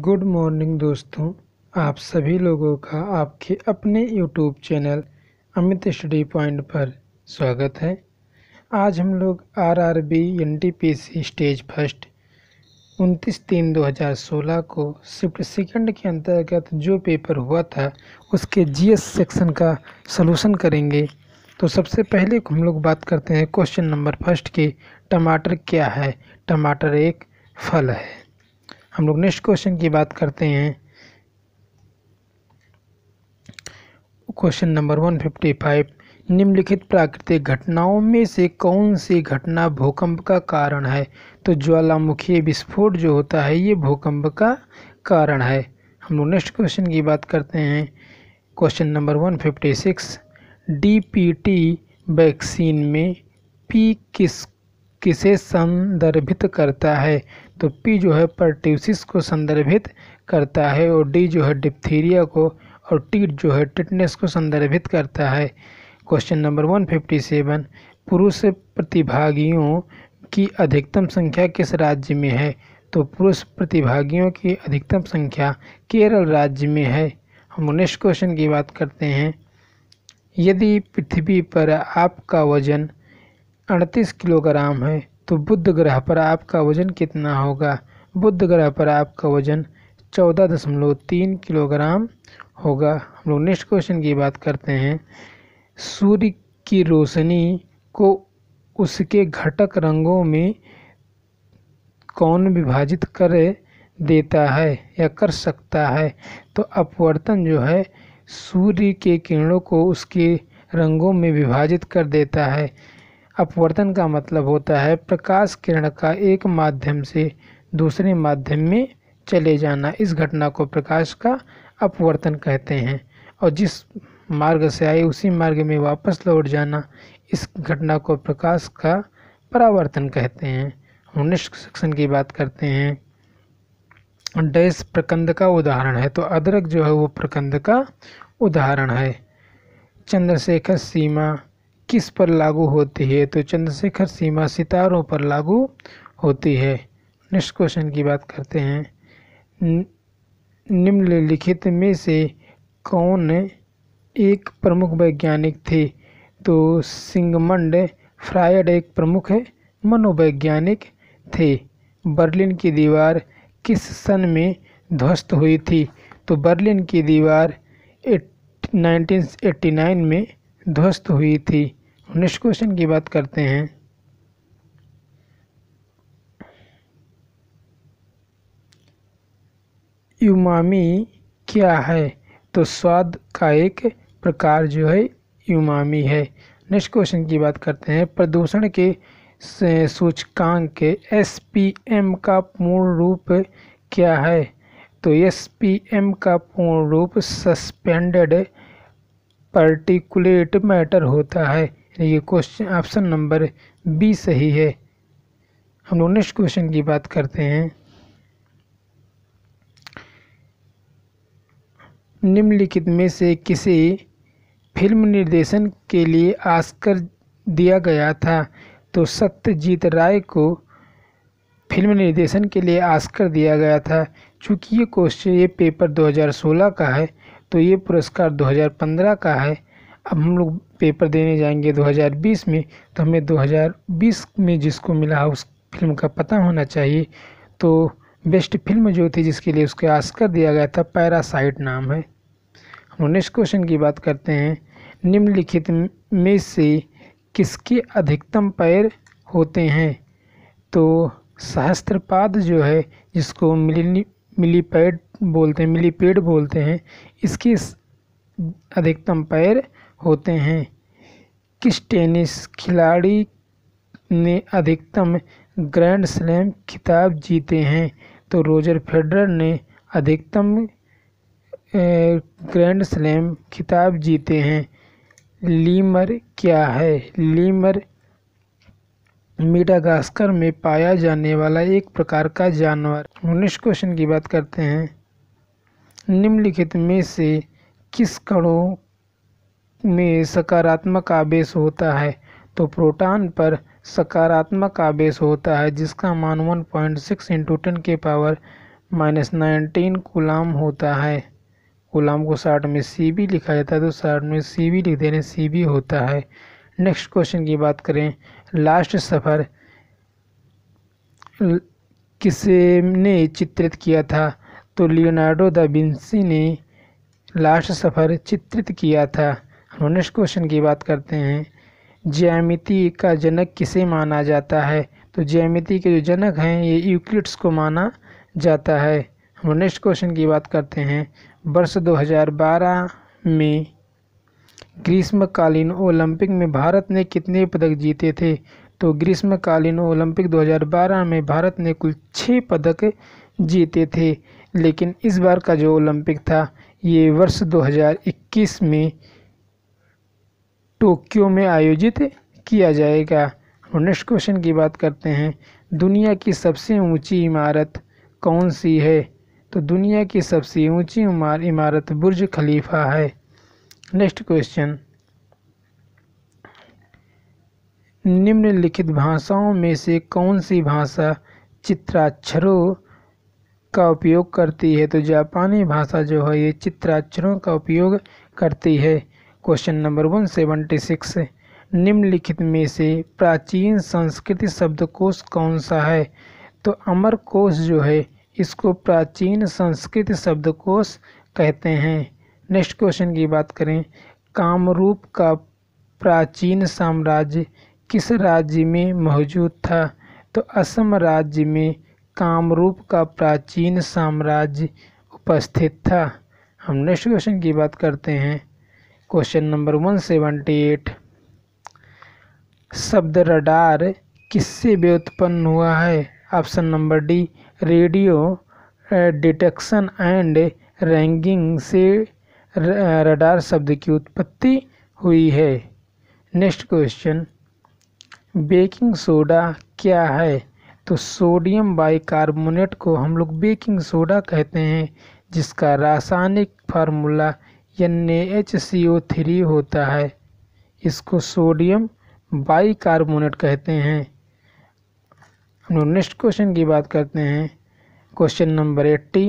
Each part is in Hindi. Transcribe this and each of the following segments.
गुड मॉर्निंग दोस्तों आप सभी लोगों का आपके अपने YouTube channel Amit study point पर स्वागत है आज हम लोग आरआरबी एनटीपीसी स्टेज फर्स्ट उनतीस तीन 2016 को शिफ्ट सेकंड के अंतर्गत जो पेपर हुआ था उसके जीएस सेक्शन का सलूशन करेंगे तो सबसे पहले हम लोग बात करते हैं क्वेश्चन नंबर फर्स्ट की टमाटर क्या है टमाटर एक फल है हम लोग नेक्स्ट क्वेश्चन की बात करते हैं question number one fifty five निम्नलिखित प्राकृतिक घटनाओं में से कौन सी घटना भूकंप का कारण है तो ज्वालामुखी विस्फोट जो होता है ये भूकंप का कारण है हम लोग नेक्स्ट क्वेश्चन की बात करते हैं question number one fifty six DPT vaccine में पी किस किसे संदर्भित करता है तो पी जो है परट्यूसिस को संदर्भित करता है और डी जो है डिप्थीरिया को और टी जो है टिटनेस को संदर्भित करता है question number one fifty seven पुरुष प्रतिभागियों की अधिकतम संख्या किस राज्य में है तो पुरुष प्रतिभागियों की अधिकतम संख्या केरल राज्य में है हम नेक्स्ट क्वेश्चन की बात करते हैं यदि पृथ्वी पर आपका वजन अड़तीस किलोग्राम है तो बुध ग्रह पर आपका वजन कितना होगा बुध ग्रह पर आपका वजन चौदह दशमलव तीन किलोग्राम होगा हम लोग नेक्स्ट क्वेश्चन की बात करते हैं सूर्य की रोशनी को उसके घटक रंगों में कौन विभाजित कर देता है या कर सकता है तो अपवर्तन जो है सूर्य के किरणों को उसके रंगों में विभाजित कर देता है अपवर्तन का मतलब होता है प्रकाश किरण का एक माध्यम से दूसरे माध्यम में चले जाना इस घटना को प्रकाश का अपवर्तन कहते हैं और जिस मार्ग से आए उसी मार्ग में वापस लौट जाना इस घटना को प्रकाश का परावर्तन कहते हैं हम निष्कर्षण की बात करते हैं डैश प्रकंद का उदाहरण है तो अदरक जो है वो प्रकंद का उदाहरण है चंद्रशेखर सीमा किस पर लागू होती है तो चंद्रशेखर सीमा सितारों पर लागू होती है नेक्स्ट क्वेश्चन की बात करते हैं निम्नलिखित में से कौन एक प्रमुख वैज्ञानिक थे तो सिंगमंड फ्रायड एक प्रमुख मनोवैज्ञानिक थे बर्लिन की दीवार किस सन में ध्वस्त हुई थी तो बर्लिन की दीवार नाइनटीन में ध्वस्त हुई थी नेक्स्ट क्वेश्चन की बात करते हैं यूमामी क्या है तो स्वाद का एक प्रकार जो है यूमामी है नेक्स्ट क्वेश्चन की बात करते हैं प्रदूषण के सूचकांक के एस पी एम का पूर्ण रूप क्या है तो एस पी एम का पूर्ण रूप सस्पेंडेड पर्टिकुलेट मैटर होता है तो ये क्वेश्चन ऑप्शन नंबर बी सही है हम लोग नेक्स्ट क्वेश्चन की बात करते हैं निम्नलिखित में से किसी फिल्म निर्देशन के लिए आस्कर दिया गया था तो सत्यजीत राय को फिल्म निर्देशन के लिए आस्कर दिया गया था चूँकि ये क्वेश्चन ये पेपर 2016 का है तो ये पुरस्कार 2015 का है अब हम लोग पेपर देने जाएंगे 2020 में तो हमें 2020 में जिसको मिला उस फिल्म का पता होना चाहिए तो बेस्ट फिल्म जो थी जिसके लिए उसके आस्कर दिया गया था पैरासाइट नाम है हम नेक्स्ट क्वेश्चन की बात करते हैं निम्नलिखित में से किसके अधिकतम पैर होते हैं तो सहस्त्रपाद जो है जिसको मिली पैड बोलते हैं मिलीपेड बोलते हैं इसके अधिकतम पैर होते हैं किस टेनिस खिलाड़ी ने अधिकतम ग्रैंड स्लैम खिताब जीते हैं तो रोजर फेडरर ने अधिकतम ग्रैंड स्लैम खिताब जीते हैं लीमर क्या है लीमर मीडागास्कर में पाया जाने वाला एक प्रकार का जानवर उन्नीस क्वेश्चन की बात करते हैं निम्नलिखित में से किस कणों में सकारात्मक आवेश होता है तो प्रोटॉन पर सकारात्मक आवेश होता है जिसका मान 1.6 पॉइंट सिक्स इंटू टेन के पावर माइनस नाइनटीन गुलाम होता है गुलाम को साठ में सी बी लिखा जाता है तो साठ में सी बी लिख देने सी बी होता है नेक्स्ट क्वेश्चन की बात करें लास्ट सफ़र ने चित्रित किया था तो लियोनार्डो दा विंसी ने लास्ट सफ़र चित्रित किया था नेक्स्ट क्वेश्चन की बात करते हैं ज्यामिति का जनक किसे माना जाता है तो ज्यामिति के जो जनक हैं ये यूक्लिड्स को माना जाता है हम नेक्स्ट क्वेश्चन की बात करते हैं वर्ष 2012 में ग्रीष्मकालीन ओलंपिक में भारत ने कितने पदक जीते थे तो ग्रीष्मकालीन ओलंपिक 2012 में भारत ने कुल छः पदक जीते थे लेकिन इस बार का जो ओलंपिक था ये वर्ष 2021 में टोक्यो में आयोजित किया जाएगा नेक्स्ट क्वेश्चन की बात करते हैं दुनिया की सबसे ऊंची इमारत कौन सी है तो दुनिया की सबसे ऊंची इमारत बुर्ज खलीफा है नेक्स्ट क्वेश्चन निम्नलिखित भाषाओं में से कौन सी भाषा चित्राक्षरों का उपयोग करती है तो जापानी भाषा जो है ये चित्राक्षरों का उपयोग करती है question number one seventy six निम्नलिखित में से प्राचीन संस्कृति शब्दकोश कौन सा है तो अमरकोश जो है इसको प्राचीन संस्कृत शब्दकोश कहते हैं नेक्स्ट क्वेश्चन की बात करें कामरूप का प्राचीन साम्राज्य किस राज्य में मौजूद था तो असम राज्य में कामरूप का प्राचीन साम्राज्य उपस्थित था हम नेक्स्ट क्वेश्चन की बात करते हैं question number one seventy eight शब्द रडार किससे व्युत्पन्न हुआ है option number D radio detection and ranging से रडार शब्द की उत्पत्ति हुई है नेक्स्ट क्वेश्चन बेकिंग सोडा क्या है तो सोडियम बाइकार्बोनेट को हम लोग बेकिंग सोडा कहते हैं जिसका रासायनिक फार्मूला थ्री होता है इसको सोडियम बाइकार्बोनेट कहते हैं हम लोग नेक्स्ट क्वेश्चन की बात करते हैं क्वेश्चन नंबर एट्टी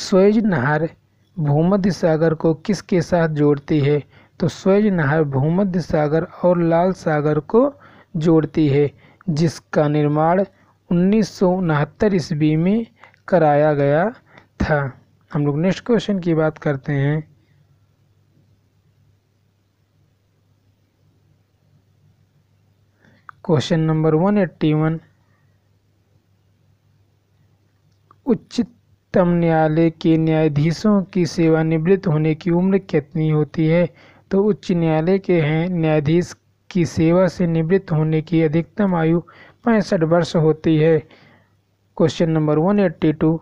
स्वेज नहर भूमध्य सागर को किसके साथ जोड़ती है तो स्वेज नहर भूमध्य सागर और लाल सागर को जोड़ती है जिसका निर्माण उन्नीस सौ ईस्वी में कराया गया था हम लोग नेक्स्ट क्वेश्चन की बात करते हैं question number one eighty one उच्चतम न्यायालय के न्यायाधीशों की सेवानिवृत्त होने की उम्र कितनी होती है तो उच्च न्यायालय के हैं न्यायाधीश की सेवा से निवृत्त होने की अधिकतम आयु पैंसठ वर्ष होती है question number one eighty two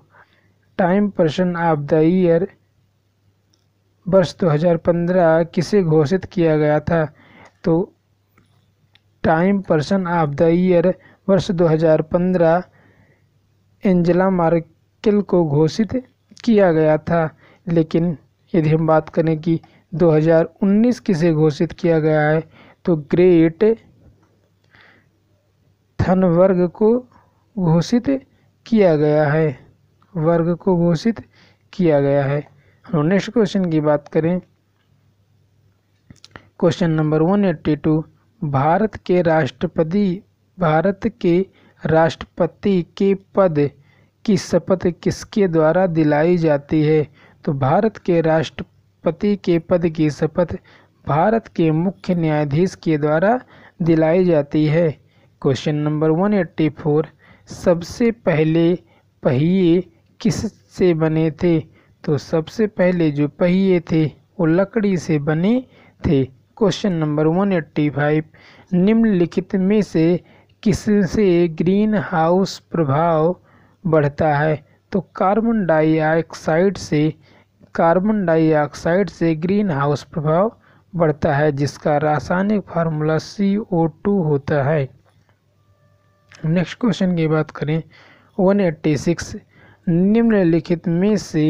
Time person of the year वर्ष 2015 किसे घोषित किया गया था तो Time person of the year वर्ष 2015 एंजेला मार्केल को घोषित किया गया था लेकिन यदि हम बात करें कि 2019 किसे घोषित किया गया है तो ग्रेट थनवर्ग को घोषित किया गया है वर्ग को घोषित किया गया है नेक्स्ट क्वेश्चन की बात करें question number one eighty two Bharat के राष्ट्रपति भारत के राष्ट्रपति के पद की शपथ किसके द्वारा दिलाई जाती है तो भारत के राष्ट्रपति के पद की शपथ भारत के मुख्य न्यायाधीश के द्वारा दिलाई जाती है question number one eighty four सबसे पहले पहिए किस से बने थे तो सबसे पहले जो पहिए थे वो लकड़ी से बने थे question number one eighty five निम्नलिखित में से किससे ग्रीन हाउस प्रभाव बढ़ता है तो कार्बन डाइऑक्साइड से कार्बन डाइऑक्साइड से ग्रीन हाउस प्रभाव बढ़ता है जिसका रासायनिक फार्मूला सी ओ टू होता है नेक्स्ट क्वेश्चन की बात करें वन एट्टी सिक्स निम्नलिखित में से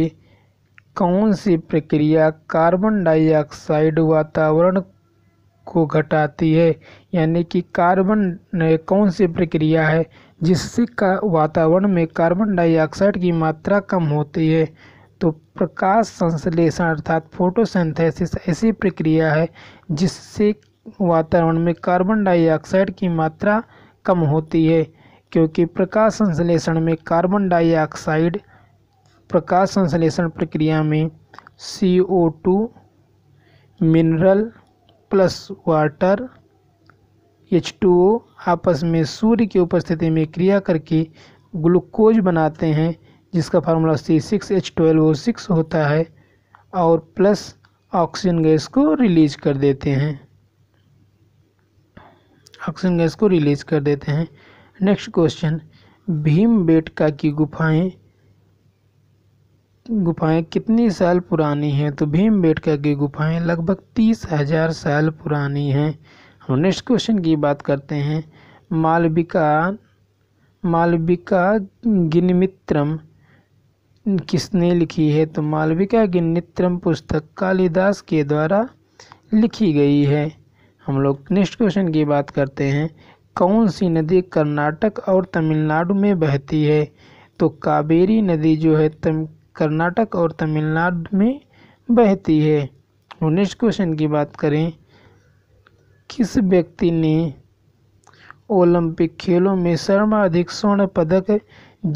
कौन सी प्रक्रिया कार्बन डाइऑक्साइड वातावरण को घटाती है यानी कि कार्बन कौन सी प्रक्रिया है जिससे का वातावरण में कार्बन डाइऑक्साइड की मात्रा कम होती है तो प्रकाश संश्लेषण अर्थात फोटोसिंथेसिस ऐसी प्रक्रिया है जिससे वातावरण में कार्बन डाइऑक्साइड की मात्रा कम होती है क्योंकि प्रकाश संश्लेषण में कार्बन डाइऑक्साइड प्रकाश संश्लेषण प्रक्रिया में C O two mineral plus water H two O आपस में सूर्य की उपस्थिति में क्रिया करके ग्लूकोज बनाते हैं जिसका formula C six H twelve O six होता है और प्लस ऑक्सीजन गैस को रिलीज कर देते हैं ऑक्सीजन गैस को रिलीज कर देते हैं नेक्स्ट क्वेश्चन भीम बेटका की गुफाएं गुफाएं कितनी साल पुरानी हैं तो भीम बेटका की गुफाएं लगभग तीस हजार साल पुरानी हैं हम नेक्स्ट क्वेश्चन की बात करते हैं मालविका मालविका गिनमित्रम किसने लिखी है तो मालविका गिनमित्रम पुस्तक कालिदास के द्वारा लिखी गई है हम लोग नेक्स्ट क्वेश्चन की बात करते हैं कौन सी नदी कर्नाटक और तमिलनाडु में बहती है तो कावेरी नदी जो है तम कर्नाटक और तमिलनाडु में बहती है तो नेक्स्ट क्वेश्चन की बात करें किस व्यक्ति ने ओलंपिक खेलों में सर्वाधिक स्वर्ण पदक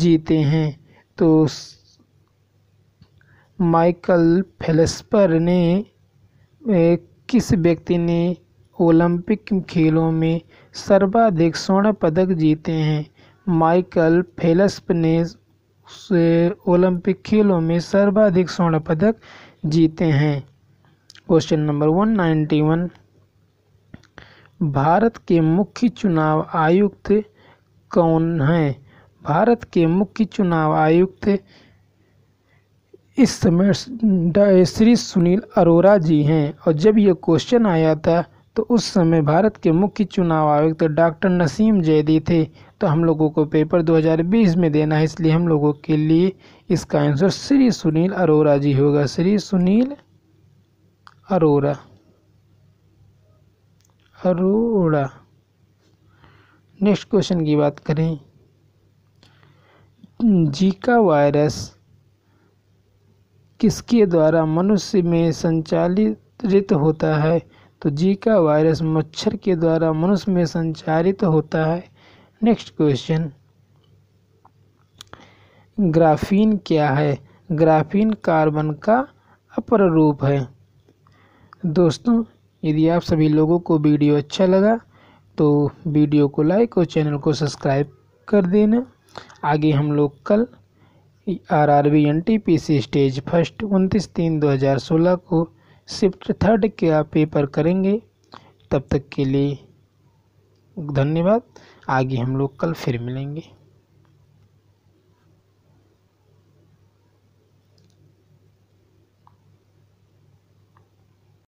जीते हैं तो माइकल फेलस्पर ने किस व्यक्ति ने ओलंपिक खेलों में सर्वाधिक स्वर्ण पदक जीते हैं माइकल फेलस्प ने ओलंपिक खेलों में सर्वाधिक स्वर्ण पदक जीते हैं question number one ninety one Bharat के मुख्य चुनाव आयुक्त कौन हैं भारत के मुख्य चुनाव आयुक्त इस समय श्री सुनील अरोरा जी हैं और जब ये क्वेश्चन आया था तो उस समय भारत के मुख्य चुनाव आयुक्त तो डॉक्टर नसीम जैदी थे तो हम लोगों को पेपर 2020 में देना है इसलिए हम लोगों के लिए इसका आंसर श्री सुनील अरोरा जी होगा श्री सुनील अरोरा अरोड़ा नेक्स्ट क्वेश्चन की बात करें जीका वायरस किसके द्वारा मनुष्य में संचालित होता है तो जीका वायरस मच्छर के द्वारा मनुष्य में संचारित तो होता है नेक्स्ट क्वेश्चन ग्राफीन क्या है ग्राफीन कार्बन का अपर रूप है दोस्तों यदि आप सभी लोगों को वीडियो अच्छा लगा तो वीडियो को लाइक और चैनल को सब्सक्राइब कर देना आगे हम लोग कल R R B N T P C stage first उनतीस तीन दो हज़ार सोलह को शिफ्ट थर्ड के आप पेपर करेंगे तब तक के लिए धन्यवाद आगे हम लोग कल फिर मिलेंगे